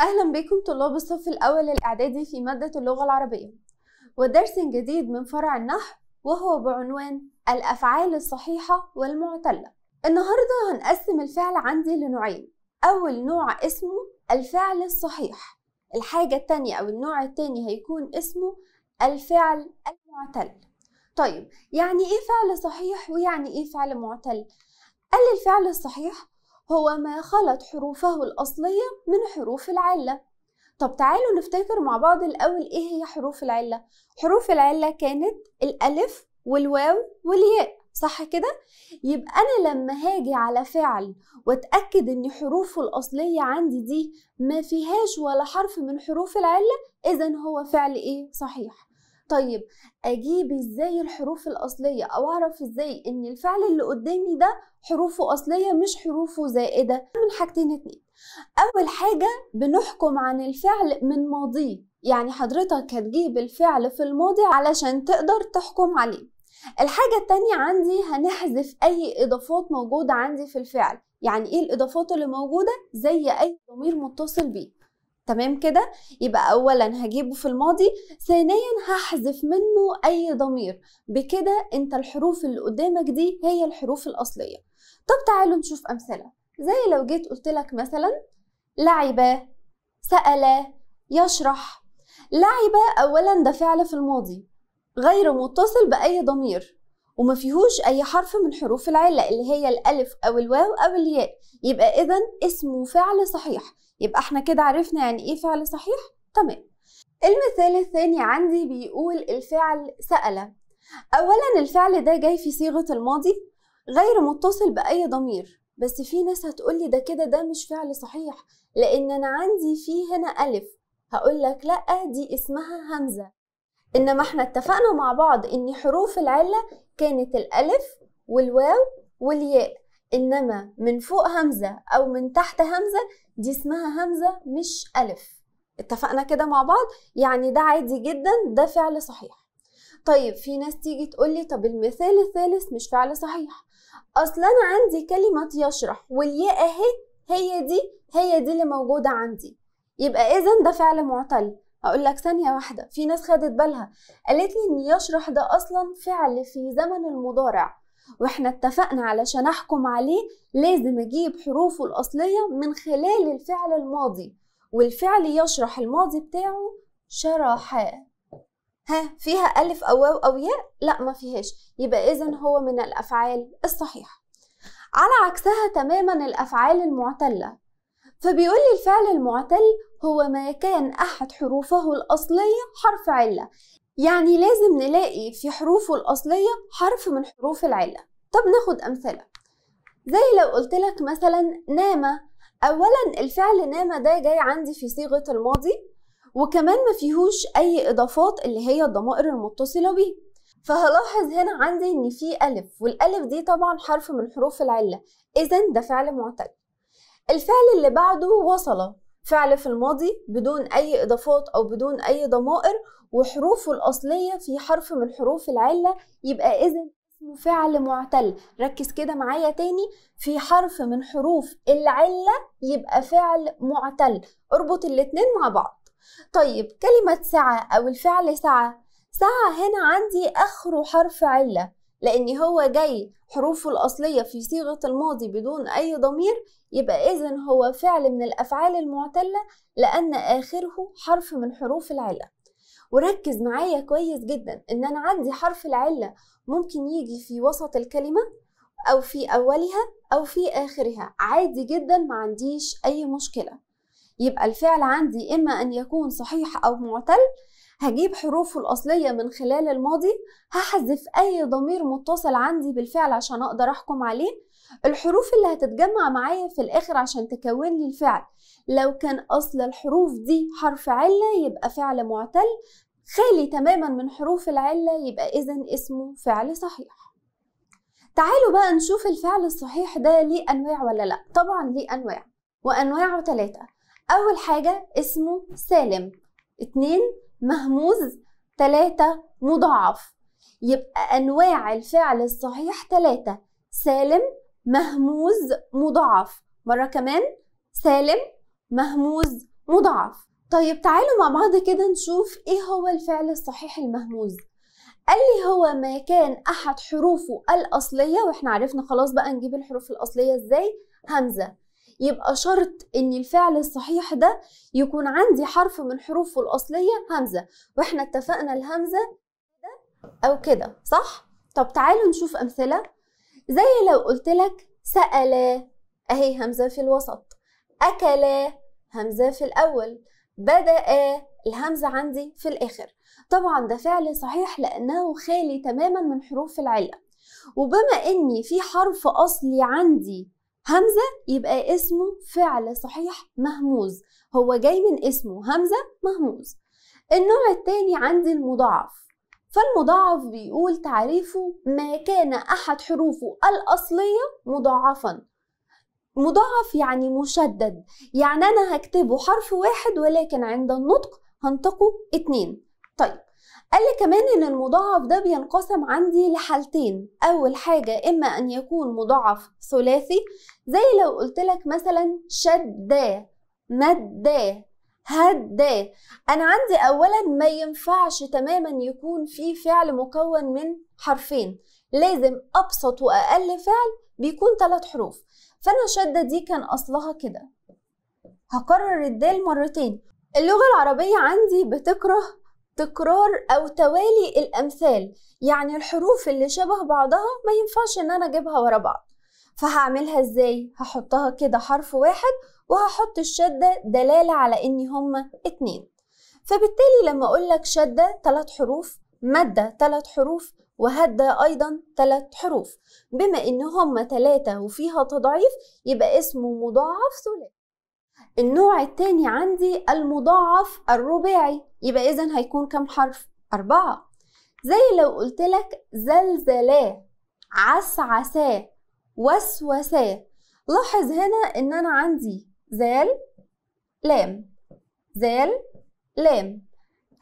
أهلا بكم طلاب الصف الأول الإعدادي في مادة اللغة العربية ودرس جديد من فرع النحو وهو بعنوان الأفعال الصحيحة والمعتلة النهاردة هنقسم الفعل عندي لنوعين أول نوع اسمه الفعل الصحيح الحاجة التانية أو النوع التاني هيكون اسمه الفعل المعتل طيب يعني إيه فعل صحيح ويعني إيه فعل معتل؟ قال الفعل الصحيح هو ما خلط حروفه الأصلية من حروف العلة طب تعالوا نفتكر مع بعض الأول إيه هي حروف العلة حروف العلة كانت الألف والواو والياء صح كده؟ يبقى أنا لما هاجي على فعل وأتأكد إن حروفه الأصلية عندي دي ما فيهاش ولا حرف من حروف العلة إذا هو فعل إيه؟ صحيح طيب اجيب ازاي الحروف الاصليه او اعرف ازاي ان الفعل اللي قدامي ده حروفه اصليه مش حروفه زائده من حاجتين اتنين اول حاجه بنحكم عن الفعل من ماضيه يعني حضرتك هتجيب الفعل في الماضي علشان تقدر تحكم عليه الحاجة التانية عندي هنحذف أي إضافات موجودة عندي في الفعل يعني إيه الإضافات اللي موجودة زي أي ضمير متصل بيه تمام كده يبقى اولا هجيبه في الماضي ثانيا هحذف منه اي ضمير بكده انت الحروف اللي قدامك دي هي الحروف الاصليه طب تعالوا نشوف امثله زي لو جيت قلت لك مثلا لعب سال يشرح لعب اولا ده فعل في الماضي غير متصل باي ضمير وما فيهوش اي حرف من حروف العله اللي هي الالف او الواو او الياء يبقى اذا اسمه فعل صحيح يبقى احنا كده عرفنا يعني ايه فعل صحيح تمام المثال الثاني عندي بيقول الفعل سأل اولا الفعل ده جاي في صيغه الماضي غير متصل باي ضمير بس في ناس هتقولي ده كده ده مش فعل صحيح لان انا عندي فيه هنا الف هقول لك لا دي اسمها همزه انما احنا اتفقنا مع بعض ان حروف العله كانت الالف والواو والياء انما من فوق همزه او من تحت همزه دي اسمها همزه مش الف اتفقنا كده مع بعض يعني ده عادي جدا ده فعل صحيح طيب في ناس تيجي تقول لي طب المثال الثالث مش فعل صحيح اصل انا عندي كلمه يشرح والياء اهي هي دي هي دي اللي موجوده عندي يبقى اذا ده فعل معتل اقول لك ثانيه واحده في ناس خدت بالها قالت لي ان يشرح ده اصلا فعل في زمن المضارع واحنا اتفقنا علشان احكم عليه لازم اجيب حروفه الاصليه من خلال الفعل الماضي والفعل يشرح الماضي بتاعه شرحا ها فيها الف او واو او ياء لا ما فيهاش يبقى اذا هو من الافعال الصحيحه على عكسها تماما الافعال المعتله فبيقول لي الفعل المعتل هو ما كان احد حروفه الاصليه حرف عله يعني لازم نلاقي في حروفه الأصلية حرف من حروف العلة طب ناخد أمثلة زي لو قلت لك مثلا نامة أولا الفعل نامة ده جاي عندي في صيغة الماضي وكمان ما فيهوش أي إضافات اللي هي الضمائر المتصلة بيه فهلاحظ هنا عندي إن في ألف والألف دي طبعا حرف من حروف العلة إذا ده فعل معتل الفعل اللي بعده وصل فعل في الماضي بدون أي إضافات أو بدون أي ضمائر وحروفه الأصلية في حرف من حروف العلة يبقى إذن اسمه فعل معتل ركز كده معايا تاني في حرف من حروف العلة يبقى فعل معتل اربط الاتنين مع بعض طيب كلمة سعى أو الفعل سعى سعى هنا عندي آخره حرف علة لأن هو جاي حروفه الأصلية في صيغة الماضي بدون أي ضمير يبقى إذا هو فعل من الأفعال المعتلة لأن آخره حرف من حروف العلة وركز معايا كويس جدا إن أنا عندي حرف العلة ممكن يجي في وسط الكلمة أو في أولها أو في آخرها عادي جدا ما عنديش أي مشكلة يبقى الفعل عندي إما أن يكون صحيح أو معتل هجيب حروفه الأصلية من خلال الماضي هحذف أي ضمير متصل عندي بالفعل عشان أقدر أحكم عليه الحروف اللي هتتجمع معايا في الاخر عشان تكون لي الفعل لو كان اصل الحروف دي حرف عله يبقى فعل معتل خالي تماما من حروف العله يبقى اذا اسمه فعل صحيح تعالوا بقى نشوف الفعل الصحيح ده ليه أنواع ولا لأ طبعا ليه أنواع وأنواعه تلاتة أول حاجة اسمه سالم اتنين مهموز تلاتة مضاعف يبقى أنواع الفعل الصحيح تلاتة سالم مهموز مضاعف مرة كمان سالم مهموز مضاعف طيب تعالوا مع بعض كده نشوف ايه هو الفعل الصحيح المهموز قال لي هو ما كان احد حروفه الاصليه واحنا عرفنا خلاص بقى نجيب الحروف الاصليه ازاي همزه يبقى شرط ان الفعل الصحيح ده يكون عندي حرف من حروفه الاصليه همزه واحنا اتفقنا الهمزه او كده صح طب تعالوا نشوف امثله زي لو قلت لك سأل أهي همزة في الوسط أكل همزة في الأول بدأ الهمزة عندي في الآخر طبعا ده فعل صحيح لأنه خالي تماما من حروف العلة وبما أني في حرف أصلي عندي همزة يبقى اسمه فعل صحيح مهموز هو جاي من اسمه همزة مهموز النوع التاني عندي المضاعف فالمضاعف بيقول تعريفه ما كان أحد حروفه الأصلية مضاعفا مضاعف يعني مشدد يعني أنا هكتبه حرف واحد ولكن عند النطق هنطقه اتنين طيب قال لي كمان ان المضاعف ده بينقسم عندي لحالتين اول حاجة اما ان يكون مضاعف ثلاثي زي لو قلت لك مثلا شدا مدا هداه انا عندي اولا ما ينفعش تماما يكون في فعل مكون من حرفين لازم ابسط واقل فعل بيكون ثلاث حروف فانا شده دي كان اصلها كده هكرر الدال مرتين اللغه العربيه عندي بتكره تكرار او توالي الامثال يعني الحروف اللي شبه بعضها ما ينفعش ان انا اجيبها ورا بعض فهعملها ازاي هحطها كده حرف واحد وهحط الشدة دلالة على ان هما اتنين فبالتالي لما اقولك شدة تلات حروف مادة تلات حروف وهدة أيضا تلات حروف بما إن هما تلاتة وفيها تضعيف يبقى اسمه مضاعف ثلاثي النوع التاني عندي المضاعف الرباعي يبقى إذا هيكون كم حرف؟ أربعة زي لو لك زلزلاه عسعساه وسوسة لاحظ هنا ان انا عندي زال لام زال لام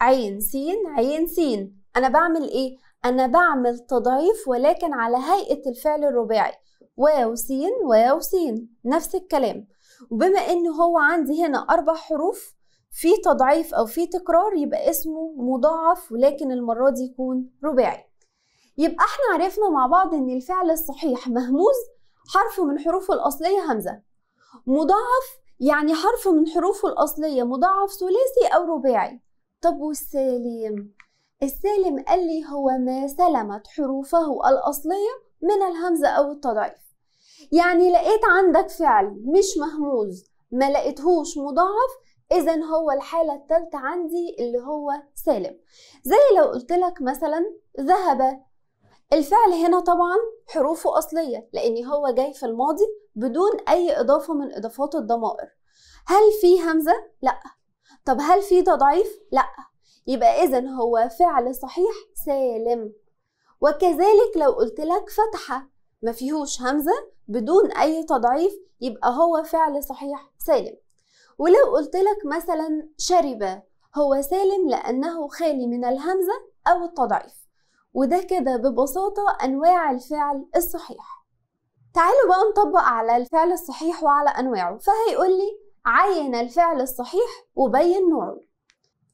عين سين عين سين انا بعمل ايه انا بعمل تضعيف ولكن على هيئه الفعل الرباعي واو سين واو سين نفس الكلام وبما ان هو عندي هنا اربع حروف في تضعيف او في تكرار يبقى اسمه مضاعف ولكن المره دي يكون رباعي يبقى احنا عرفنا مع بعض ان الفعل الصحيح مهموز حرف من حروفه الأصلية همزة مضاعف يعني حرف من حروفه الأصلية مضاعف ثلاثي أو رباعي طب والسالم السالم قال لي هو ما سلمت حروفه الأصلية من الهمزة أو التضعيف يعني لقيت عندك فعل مش مهموز ما لقيتهوش مضاعف إذا هو الحالة الثالثة عندي اللي هو سالم زي لو قلت لك مثلا ذهب الفعل هنا طبعا حروفه أصلية لأن هو جاي في الماضي بدون أي إضافة من إضافات الضمائر هل في همزة؟ لأ طب هل في تضعيف؟ لأ يبقى إذا هو فعل صحيح سالم وكذلك لو قلت لك فتحة ما فيهوش همزة بدون أي تضعيف يبقى هو فعل صحيح سالم ولو قلت لك مثلا شرب هو سالم لأنه خالي من الهمزة أو التضعيف وده كده ببساطة أنواع الفعل الصحيح تعالوا بقى نطبق على الفعل الصحيح وعلى أنواعه فهيقولي عين الفعل الصحيح وبين نوعه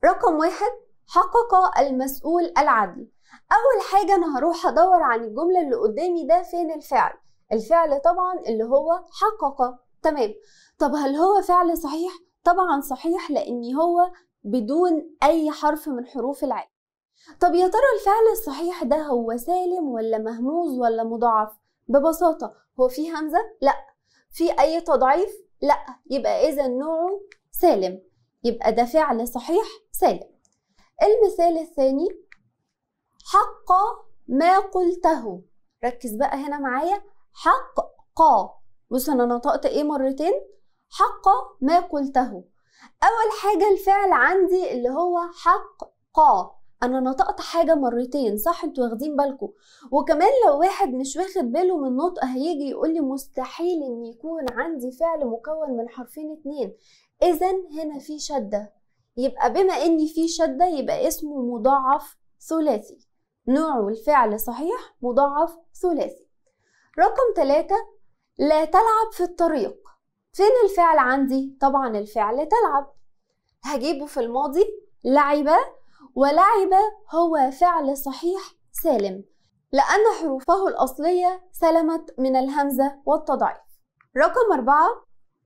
رقم واحد حقق المسؤول العدل أول حاجة أنا هروح أدور عن الجملة اللي قدامي ده فين الفعل الفعل طبعا اللي هو حقق تمام طب هل هو فعل صحيح؟ طبعا صحيح لأن هو بدون أي حرف من حروف العين طب يا ترى الفعل الصحيح ده هو سالم ولا مهموز ولا مضاعف ببساطة هو في همزة؟ لا في أي تضعيف؟ لا يبقى إذا نوعه سالم يبقى ده فعل صحيح سالم المثال الثاني حق ما قلته ركز بقى هنا معايا حق قا بص انا نطقت ايه مرتين حق ما قلته اول حاجه الفعل عندي اللي هو حق قا انا نطقت حاجه مرتين صح انتوا واخدين بالكم وكمان لو واحد مش واخد باله من النطق هيجي يقولي مستحيل ان يكون عندي فعل مكون من حرفين اتنين اذا هنا في شده يبقى بما ان في شده يبقى اسمه مضاعف ثلاثي نوعه الفعل صحيح مضاعف ثلاثي رقم ثلاثة لا تلعب في الطريق فين الفعل عندي؟ طبعا الفعل تلعب هجيبه في الماضي لعبة ولعب هو فعل صحيح سالم لأن حروفه الأصلية سلمت من الهمزة والتضعيف رقم أربعة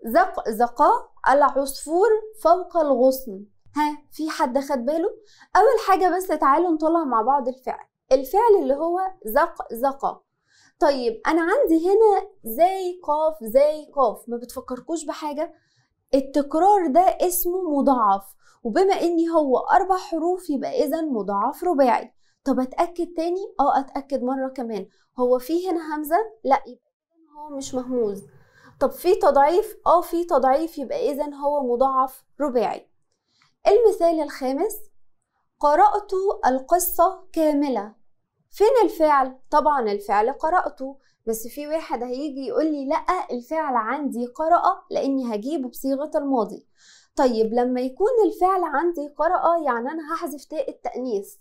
زق زقا العصفور فوق الغصن ها في حد خد باله؟ أول حاجة بس تعالوا نطلع مع بعض الفعل الفعل اللي هو زق زقا طيب أنا عندي هنا زي قاف زي قاف ما بتفكركوش بحاجة التكرار ده اسمه مضاعف وبما اني هو اربع حروف يبقى اذا مضاعف رباعي طب اتاكد تاني اه اتاكد مره كمان هو في هنا همزه لا يبقى هو مش مهموز طب في تضعيف اه في تضعيف يبقى اذا هو مضاعف رباعي المثال الخامس قرأت القصة كاملة فين الفعل؟ طبعا الفعل قرأته بس في واحد هيجي يقول لي لا الفعل عندي قرأ لاني هجيبه بصيغة الماضي طيب لما يكون الفعل عندي قرأة يعني أنا هحذف تاء التأنيث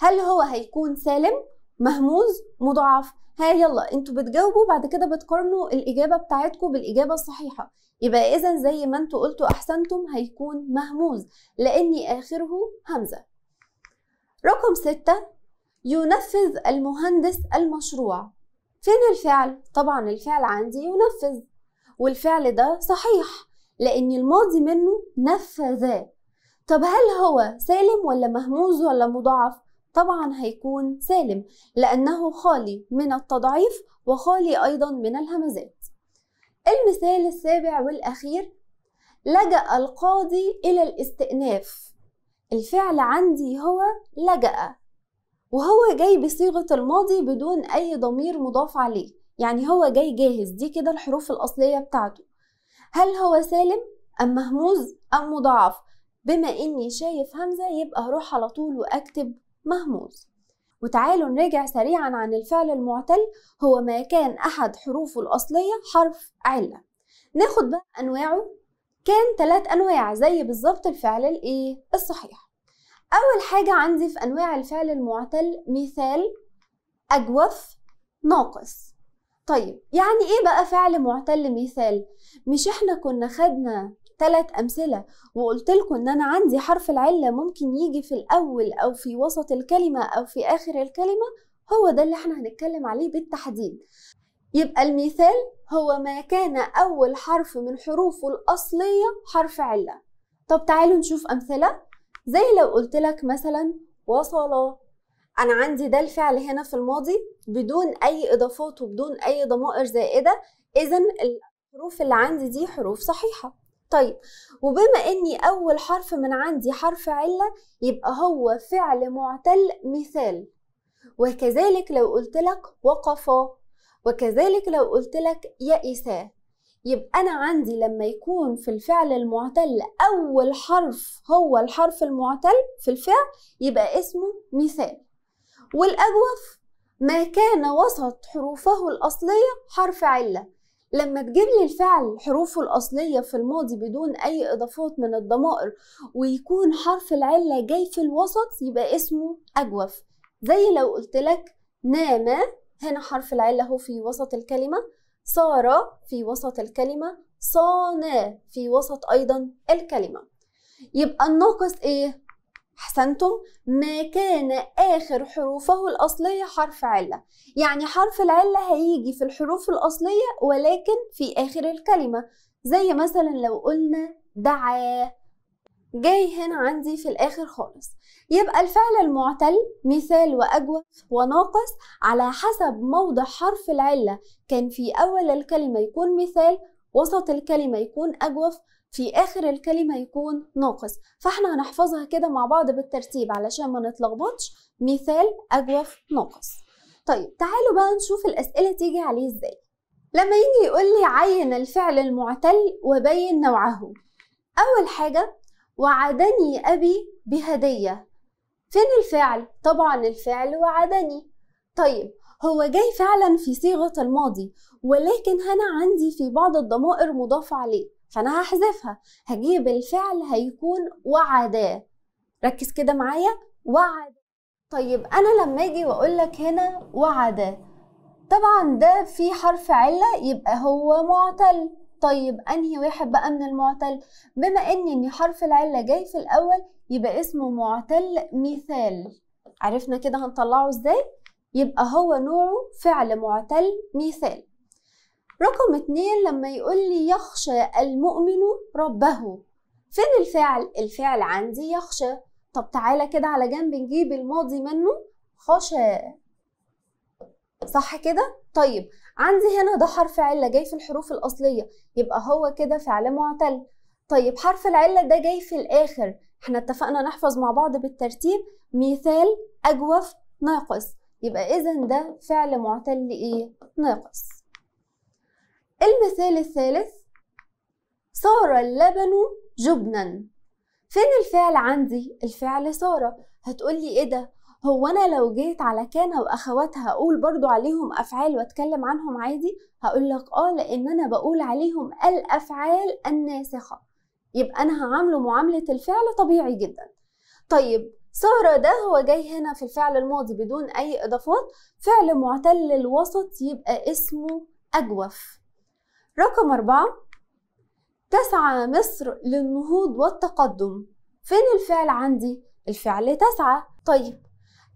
هل هو هيكون سالم مهموز مضاعف ها يلا انتوا بتجاوبوا بعد كده بتقارنوا الإجابة بتاعتكم بالإجابة الصحيحة يبقى إذا زي ما انتوا قلتوا أحسنتم هيكون مهموز لأني آخره همزة رقم ستة ينفذ المهندس المشروع فين الفعل؟ طبعا الفعل عندي ينفذ والفعل ده صحيح لأن الماضي منه نفذ طب هل هو سالم ولا مهموز ولا مضاعف؟ طبعا هيكون سالم لأنه خالي من التضعيف وخالي أيضا من الهمزات المثال السابع والأخير لجأ القاضي إلى الاستئناف الفعل عندي هو لجأ وهو جاي بصيغة الماضي بدون أي ضمير مضاف عليه يعني هو جاي جاهز دي كده الحروف الأصلية بتاعته هل هو سالم أم مهموز أم مضاعف بما إني شايف همزة يبقى هروح على طول وأكتب مهموز وتعالوا نراجع سريعا عن الفعل المعتل هو ما كان أحد حروفه الأصلية حرف علة ناخد بقى أنواعه كان ثلاث أنواع زي بالظبط الفعل الإيه الصحيح أول حاجة عندي في أنواع الفعل المعتل مثال أجوف ناقص طيب يعني ايه بقى فعل معتل مثال مش احنا كنا خدنا تلات أمثلة وقلت لكم إن أنا عندي حرف العلة ممكن يجي في الأول أو في وسط الكلمة أو في آخر الكلمة هو ده اللي احنا هنتكلم عليه بالتحديد يبقى المثال هو ما كان أول حرف من حروفه الأصلية حرف علة طب تعالوا نشوف أمثلة زي لو قلت لك مثلا وصل انا عندي ده الفعل هنا في الماضي بدون اي اضافات وبدون اي ضمائر زائده اذا الحروف اللي عندي دي حروف صحيحه طيب وبما اني اول حرف من عندي حرف عله يبقى هو فعل معتل مثال وكذلك لو قلت لك وقفا وكذلك لو قلت لك يئسا يبقى انا عندي لما يكون في الفعل المعتل اول حرف هو الحرف المعتل في الفعل يبقى اسمه مثال والأجوف ما كان وسط حروفه الأصلية حرف علة لما تجيب لي الفعل حروفه الأصلية في الماضي بدون أي إضافات من الضمائر ويكون حرف العلة جاي في الوسط يبقى اسمه أجوف زي لو قلت لك نام هنا حرف العلة هو في وسط الكلمة صار في وسط الكلمة صانا في وسط أيضا الكلمة يبقى الناقص إيه؟ احسنتم ما كان اخر حروفه الاصليه حرف عله يعني حرف العله هيجي في الحروف الاصليه ولكن في اخر الكلمه زي مثلا لو قلنا دعا جاي هنا عندي في الاخر خالص يبقى الفعل المعتل مثال واجوى وناقص على حسب موضع حرف العله كان في اول الكلمه يكون مثال وسط الكلمة يكون أجوف في آخر الكلمة يكون ناقص فاحنا هنحفظها كده مع بعض بالترتيب علشان ما نتلخبطش مثال أجوف ناقص طيب تعالوا بقى نشوف الأسئلة تيجي عليه إزاي لما يجي يقول لي عين الفعل المعتل وبين نوعه أول حاجة وعدني أبي بهدية فين الفعل؟ طبعا الفعل وعدني طيب هو جاي فعلا في صيغة الماضي ولكن هنا عندي في بعض الضمائر مضاف عليه فأنا هحذفها هجيب الفعل هيكون وعدا ركز كده معايا وعد طيب أنا لما أجي وأقول لك هنا وعدا طبعا ده في حرف علة يبقى هو معتل طيب أنهي واحد بقى من المعتل بما أن إن حرف العلة جاي في الأول يبقى اسمه معتل مثال عرفنا كده هنطلعه إزاي يبقى هو نوعه فعل معتل مثال رقم اتنين لما يقول لي يخشى المؤمن ربه فين الفعل؟ الفعل عندي يخشى طب تعالى كده على جنب نجيب الماضي منه خشى صح كده؟ طيب عندي هنا ده حرف علة جاي في الحروف الأصلية يبقى هو كده فعل معتل طيب حرف العلة ده جاي في الآخر احنا اتفقنا نحفظ مع بعض بالترتيب مثال أجوف ناقص يبقى إذا ده فعل معتل إيه؟ ناقص المثال الثالث صار اللبن جبنا فين الفعل عندي؟ الفعل صار هتقولي ايه ده؟ هو انا لو جيت على كان واخواتها اقول برضو عليهم افعال واتكلم عنهم عادي هقول لك اه لان انا بقول عليهم الافعال الناسخه يبقى انا هعامله معامله الفعل طبيعي جدا طيب سارة ده هو جاي هنا في الفعل الماضي بدون أي إضافات فعل معتل الوسط يبقى اسمه أجوف رقم أربعة تسعى مصر للنهوض والتقدم فين الفعل عندي؟ الفعل تسعى طيب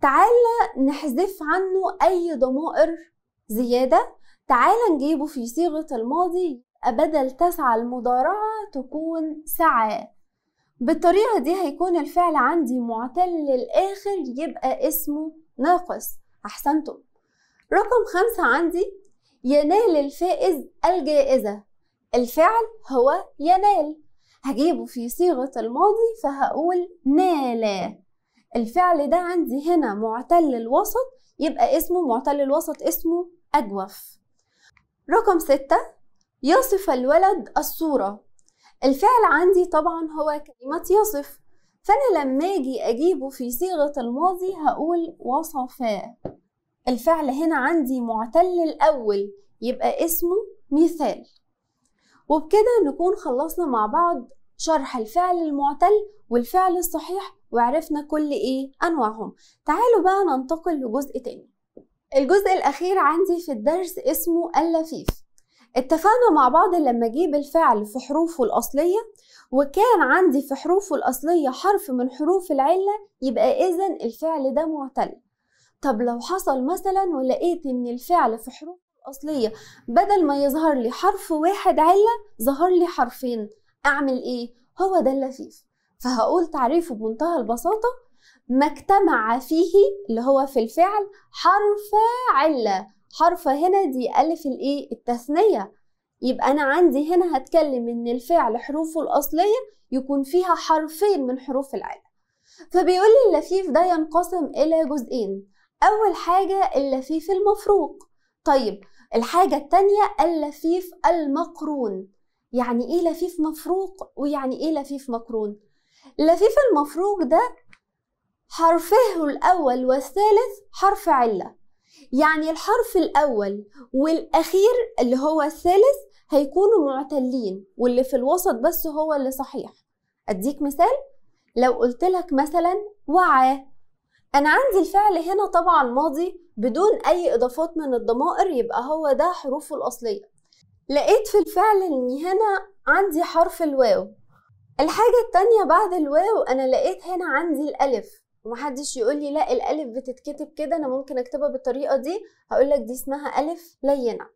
تعالى نحذف عنه أي ضمائر زيادة تعالى نجيبه في صيغة الماضي بدل تسعى المضارعة تكون سعى بالطريقة دي هيكون الفعل عندي معتل للآخر يبقى اسمه ناقص أحسنتم رقم خمسة عندي ينال الفائز الجائزة الفعل هو ينال هجيبه في صيغة الماضي فهقول نال الفعل ده عندي هنا معتل الوسط يبقى اسمه معتل الوسط اسمه أجوف رقم ستة يصف الولد الصورة الفعل عندي طبعا هو كلمة يصف فأنا لما أجي أجيبه في صيغة الماضي هقول وصفا الفعل هنا عندي معتل الأول يبقى اسمه مثال وبكده نكون خلصنا مع بعض شرح الفعل المعتل والفعل الصحيح وعرفنا كل ايه انواعهم تعالوا بقى ننتقل لجزء تاني الجزء الاخير عندي في الدرس اسمه اللفيف اتفقنا مع بعض لما اجيب الفعل في حروفه الاصليه وكان عندي في حروفه الاصليه حرف من حروف العله يبقى اذا الفعل ده معتل طب لو حصل مثلا ولقيت ان الفعل في حروفه الاصليه بدل ما يظهر لي حرف واحد عله ظهر لي حرفين اعمل ايه هو ده اللفيف فهقول تعريفه بمنتهى البساطه ما اجتمع فيه اللي هو في الفعل حرف عله حرف هنا دي الف الايه التثنيه يبقى انا عندي هنا هتكلم ان الفعل حروفه الاصليه يكون فيها حرفين من حروف العله فبيقول لي اللفيف ده ينقسم الى جزئين أول حاجة اللفيف المفروق طيب الحاجة التانية اللفيف المقرون يعني إيه لفيف مفروق ويعني إيه لفيف مقرون؟ لفيف المفروق ده حرفه الأول والثالث حرف علة يعني الحرف الأول والأخير اللي هو الثالث هيكونوا معتلين واللي في الوسط بس هو اللي صحيح أديك مثال لو قلت لك مثلا وعاء انا عندي الفعل هنا طبعا ماضي بدون اي اضافات من الضمائر يبقى هو ده حروفه الاصليه لقيت في الفعل ان هنا عندي حرف الواو الحاجة التانية بعد الواو أنا لقيت هنا عندي الألف ومحدش يقولي لا الألف بتتكتب كده أنا ممكن أكتبها بالطريقة دي هقولك دي اسمها ألف لينة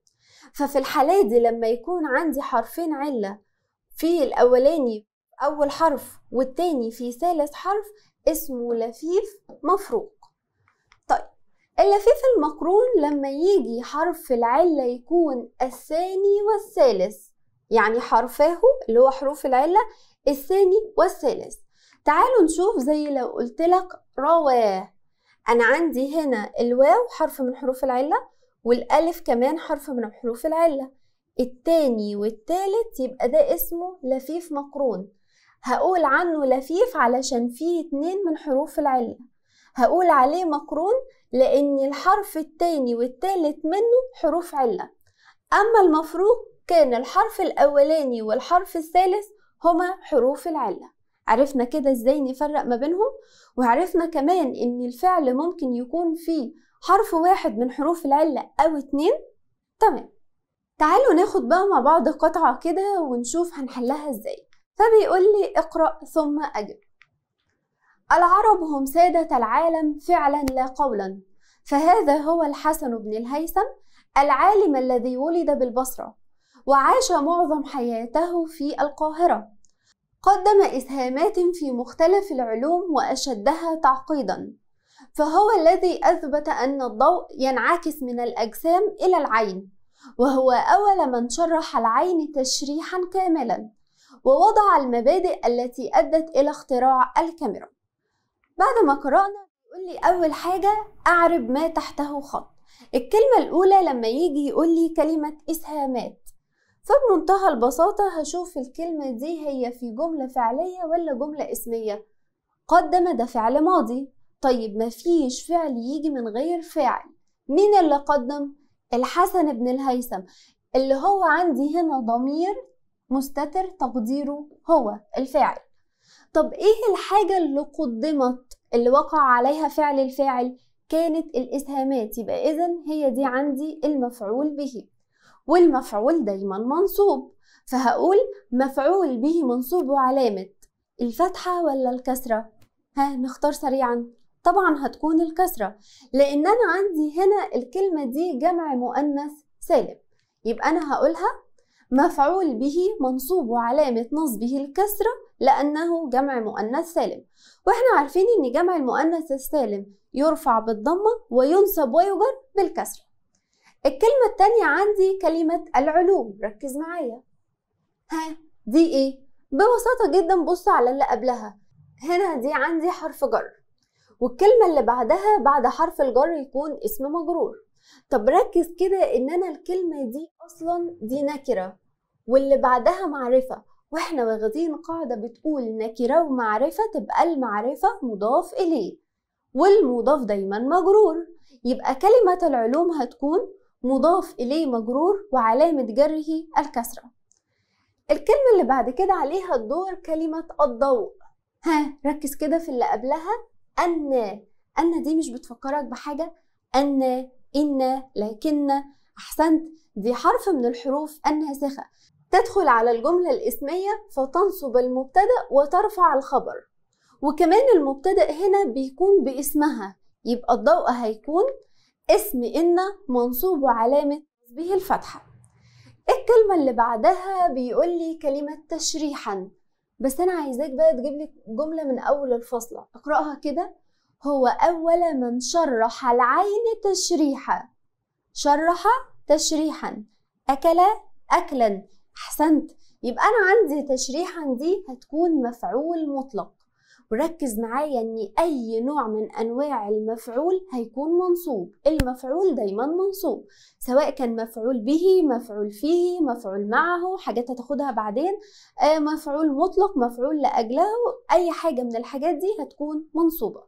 ففي الحالة دي لما يكون عندي حرفين علة في الأولاني أول حرف والتاني في ثالث حرف اسمه لفيف مفروق طيب اللفيف المقرون لما يجي حرف العلة يكون الثاني والثالث يعني حرفاه اللي هو حروف العلة الثاني والثالث تعالوا نشوف زي لو قلت لك رواه أنا عندي هنا الواو حرف من حروف العلة والألف كمان حرف من حروف العلة التاني والتالت يبقى ده اسمه لفيف مقرون هقول عنه لفيف علشان فيه اتنين من حروف العلة هقول عليه مقرون لأن الحرف التاني والتالت منه حروف علة أما المفروض كان الحرف الأولاني والحرف الثالث هما حروف العلة عرفنا كده ازاي نفرق ما بينهم وعرفنا كمان ان الفعل ممكن يكون فيه حرف واحد من حروف العلة او اتنين تمام تعالوا ناخد بقى مع بعض قطعة كده ونشوف هنحلها ازاي فبيقول لي اقرأ ثم أجب العرب هم سادة العالم فعلا لا قولا فهذا هو الحسن بن الهيثم العالم الذي ولد بالبصرة وعاش معظم حياته في القاهرة قدم إسهامات في مختلف العلوم وأشدها تعقيدا فهو الذي أثبت أن الضوء ينعكس من الأجسام إلى العين وهو أول من شرح العين تشريحا كاملا ووضع المبادئ التي أدت إلى اختراع الكاميرا بعد ما قرأنا يقول لي أول حاجة أعرب ما تحته خط الكلمة الأولى لما يجي يقول لي كلمة إسهامات فبمنتهى البساطة هشوف الكلمة دي هي في جملة فعلية ولا جملة اسمية قدم ده فعل ماضي طيب مفيش فعل يجي من غير فاعل مين اللي قدم؟ الحسن بن الهيثم اللي هو عندي هنا ضمير مستتر تقديره هو الفاعل طب ايه الحاجة اللي قدمت اللي وقع عليها فعل الفاعل كانت الإسهامات يبقى إذا هي دي عندي المفعول به والمفعول دايما منصوب فهقول مفعول به منصوب وعلامة الفتحة ولا الكسرة ها نختار سريعا طبعا هتكون الكسرة لأن أنا عندي هنا الكلمة دي جمع مؤنث سالم يبقى أنا هقولها مفعول به منصوب وعلامة نصبه الكسرة لأنه جمع مؤنث سالم وإحنا عارفين إن جمع المؤنث السالم يرفع بالضمة وينصب ويجر بالكسرة الكلمة التانية عندي كلمة العلوم ركز معايا ها دي إيه؟ ببساطة جدا بص على اللي قبلها هنا دي عندي حرف جر والكلمة اللي بعدها بعد حرف الجر يكون اسم مجرور طب ركز كده ان انا الكلمه دي اصلا دي نكره واللي بعدها معرفه واحنا واخدين قاعده بتقول نكره ومعرفه تبقى المعرفه مضاف اليه والمضاف دايما مجرور يبقى كلمه العلوم هتكون مضاف اليه مجرور وعلامه جره الكسره الكلمه اللي بعد كده عليها الدور كلمه الضوء ها ركز كده في اللي قبلها ان ان دي مش بتفكرك بحاجه ان إن لكن أحسنت دي حرف من الحروف الناسخة تدخل على الجملة الاسمية فتنصب المبتدأ وترفع الخبر وكمان المبتدأ هنا بيكون باسمها يبقى الضوء هيكون اسم إن منصوب وعلامة به الفتحة الكلمة اللي بعدها بيقول لي كلمة تشريحا بس أنا عايزاك بقى تجيب لي جملة من أول الفصلة اقرأها كده هو أول من شرح العين تشريحا شرح تشريحا أكل أكلا أحسنت يبقى أنا عندي تشريحا دي هتكون مفعول مطلق وركز معايا ان اي نوع من انواع المفعول هيكون منصوب المفعول دايما منصوب سواء كان مفعول به مفعول فيه مفعول معه حاجات هتاخدها بعدين آه، مفعول مطلق مفعول لاجله اي حاجه من الحاجات دي هتكون منصوبه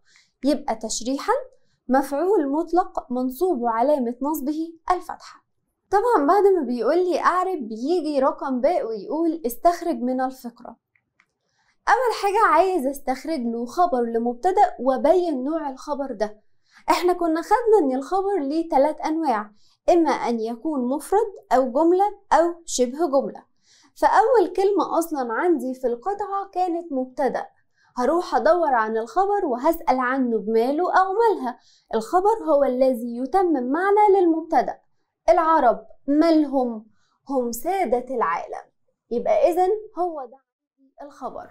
يبقى تشريحا مفعول مطلق منصوب وعلامة نصبه الفتحة طبعا بعد ما بيقول لي أعرب بيجي رقم باء ويقول استخرج من الفقرة أول حاجة عايز استخرج له خبر لمبتدأ وبين نوع الخبر ده احنا كنا خدنا ان الخبر ليه ثلاث انواع اما ان يكون مفرد او جملة او شبه جملة فاول كلمة اصلا عندي في القطعة كانت مبتدأ هروح أدور عن الخبر وهسأل عنه بماله أو مالها الخبر هو الذي يتمم معنى للمبتدأ العرب مالهم هم سادة العالم يبقى إذا هو ده الخبر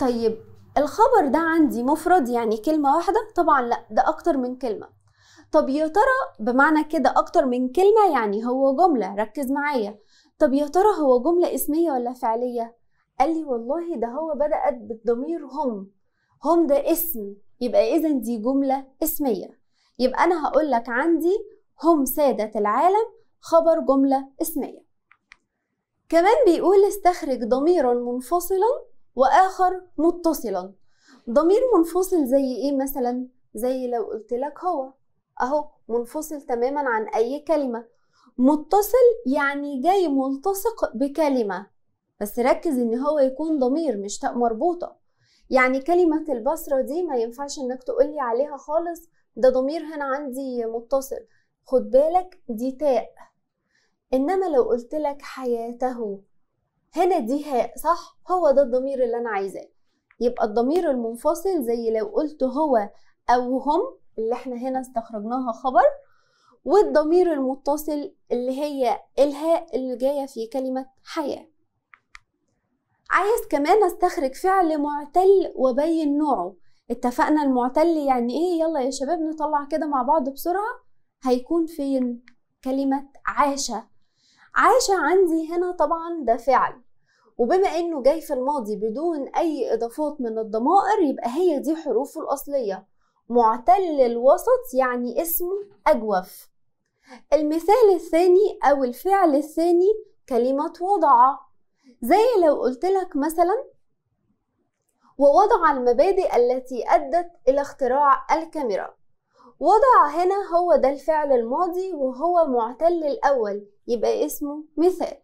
طيب الخبر ده عندي مفرد يعني كلمة واحدة طبعا لا ده أكتر من كلمة طب يا ترى بمعنى كده أكتر من كلمة يعني هو جملة ركز معايا طب يا ترى هو جملة اسمية ولا فعلية قال لي والله ده هو بدأت بالضمير هم هم ده اسم يبقى إذا دي جملة اسمية يبقى أنا هقول لك عندي هم سادة العالم خبر جملة اسمية كمان بيقول استخرج ضميرا منفصلا وآخر متصلا ضمير منفصل زي إيه مثلا؟ زي لو قلت لك هو أهو منفصل تماما عن أي كلمة متصل يعني جاي ملتصق بكلمة بس ركز ان هو يكون ضمير مش تاء مربوطه يعني كلمه البصره دي ما ينفعش انك تقولي عليها خالص ده ضمير هنا عندي متصل خد بالك دي تاء انما لو قلت لك حياته هنا دي هاء صح هو ده الضمير اللي انا عايزاه يبقى الضمير المنفصل زي لو قلت هو او هم اللي احنا هنا استخرجناها خبر والضمير المتصل اللي هي الهاء اللي جايه في كلمه حياه عايز كمان استخرج فعل معتل وبين نوعه اتفقنا المعتل يعني ايه يلا يا شباب نطلع كده مع بعض بسرعة هيكون فين كلمة عاشة عاشة عندي هنا طبعا ده فعل وبما انه جاي في الماضي بدون اي اضافات من الضمائر يبقى هي دي حروفه الاصلية معتل الوسط يعني اسمه اجوف المثال الثاني او الفعل الثاني كلمة وضع زي لو قلت لك مثلا ووضع المبادئ التي أدت إلى اختراع الكاميرا وضع هنا هو ده الفعل الماضي وهو معتل الأول يبقى اسمه مثال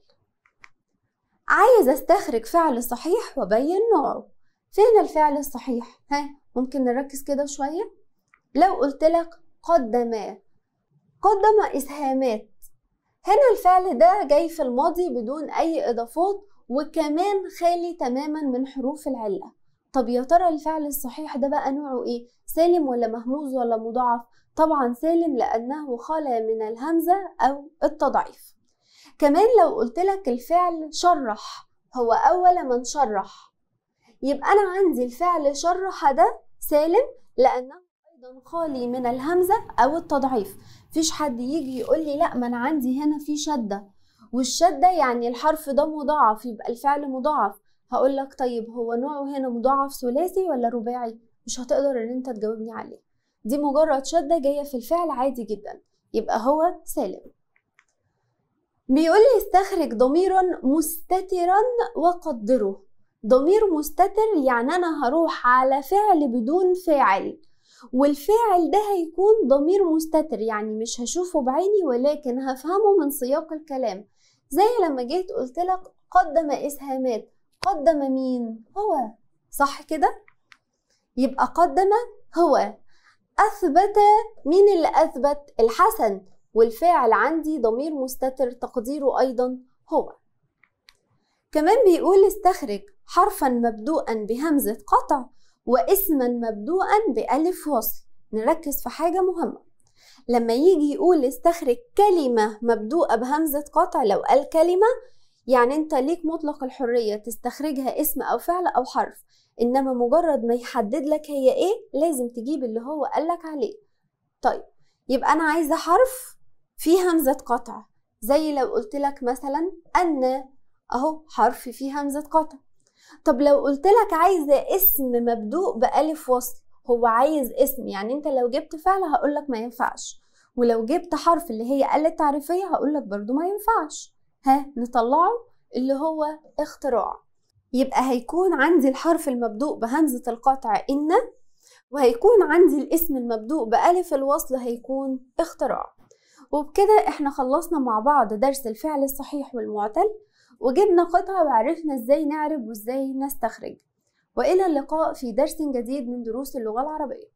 عايز استخرج فعل صحيح وبين نوعه فين الفعل الصحيح ها ممكن نركز كده شوية لو قلت لك قدما قدم إسهامات هنا الفعل ده جاي في الماضي بدون أي إضافات وكمان خالي تماما من حروف العلة طب يا ترى الفعل الصحيح ده بقى نوعه ايه سالم ولا مهموز ولا مضاعف طبعا سالم لانه خالي من الهمزه او التضعيف كمان لو قلت لك الفعل شرح هو اول من شرح يبقى انا عندي الفعل شرح ده سالم لانه ايضا خالي من الهمزه او التضعيف مفيش حد يجي يقول لي لا ما انا عندي هنا في شده والشدة يعني الحرف ده مضاعف يبقى الفعل مضاعف هقول لك طيب هو نوعه هنا مضاعف ثلاثي ولا رباعي مش هتقدر ان انت تجاوبني عليه دي مجرد شدة جاية في الفعل عادي جدا يبقى هو سالم بيقولي استخرج ضميرا مستترا وقدره ضمير مستتر يعني انا هروح على فعل بدون فاعل والفاعل ده هيكون ضمير مستتر يعني مش هشوفه بعيني ولكن هفهمه من سياق الكلام زي لما جيت قلت لك قدم اسهامات قدم مين هو صح كده يبقى قدم هو اثبت مين اللي اثبت الحسن والفاعل عندي ضمير مستتر تقديره ايضا هو كمان بيقول استخرج حرفا مبدوءا بهمزه قطع واسما مبدوءا بالف وصل نركز في حاجه مهمه لما يجي يقول استخرج كلمة مبدوءة بهمزة قطع لو قال كلمة يعني انت ليك مطلق الحرية تستخرجها اسم او فعل او حرف انما مجرد ما يحدد لك هي ايه لازم تجيب اللي هو قالك عليه طيب يبقى انا عايزة حرف فيه همزة قطع زي لو قلت لك مثلا ان اهو حرف فيه همزة قطع طب لو قلت لك عايزة اسم مبدوء بألف وصل هو عايز اسم يعني انت لو جبت فعل هقولك ما ينفعش ولو جبت حرف اللي هي قلة تعريفية هقولك برضو ما ينفعش ها نطلعه اللي هو اختراع يبقى هيكون عندي الحرف المبدوء بهمزة القطع إن وهيكون عندي الاسم المبدوء بألف الوصل هيكون اختراع وبكده احنا خلصنا مع بعض درس الفعل الصحيح والمعتل وجبنا قطعة وعرفنا ازاي نعرب وازاي نستخرج والى اللقاء في درس جديد من دروس اللغه العربيه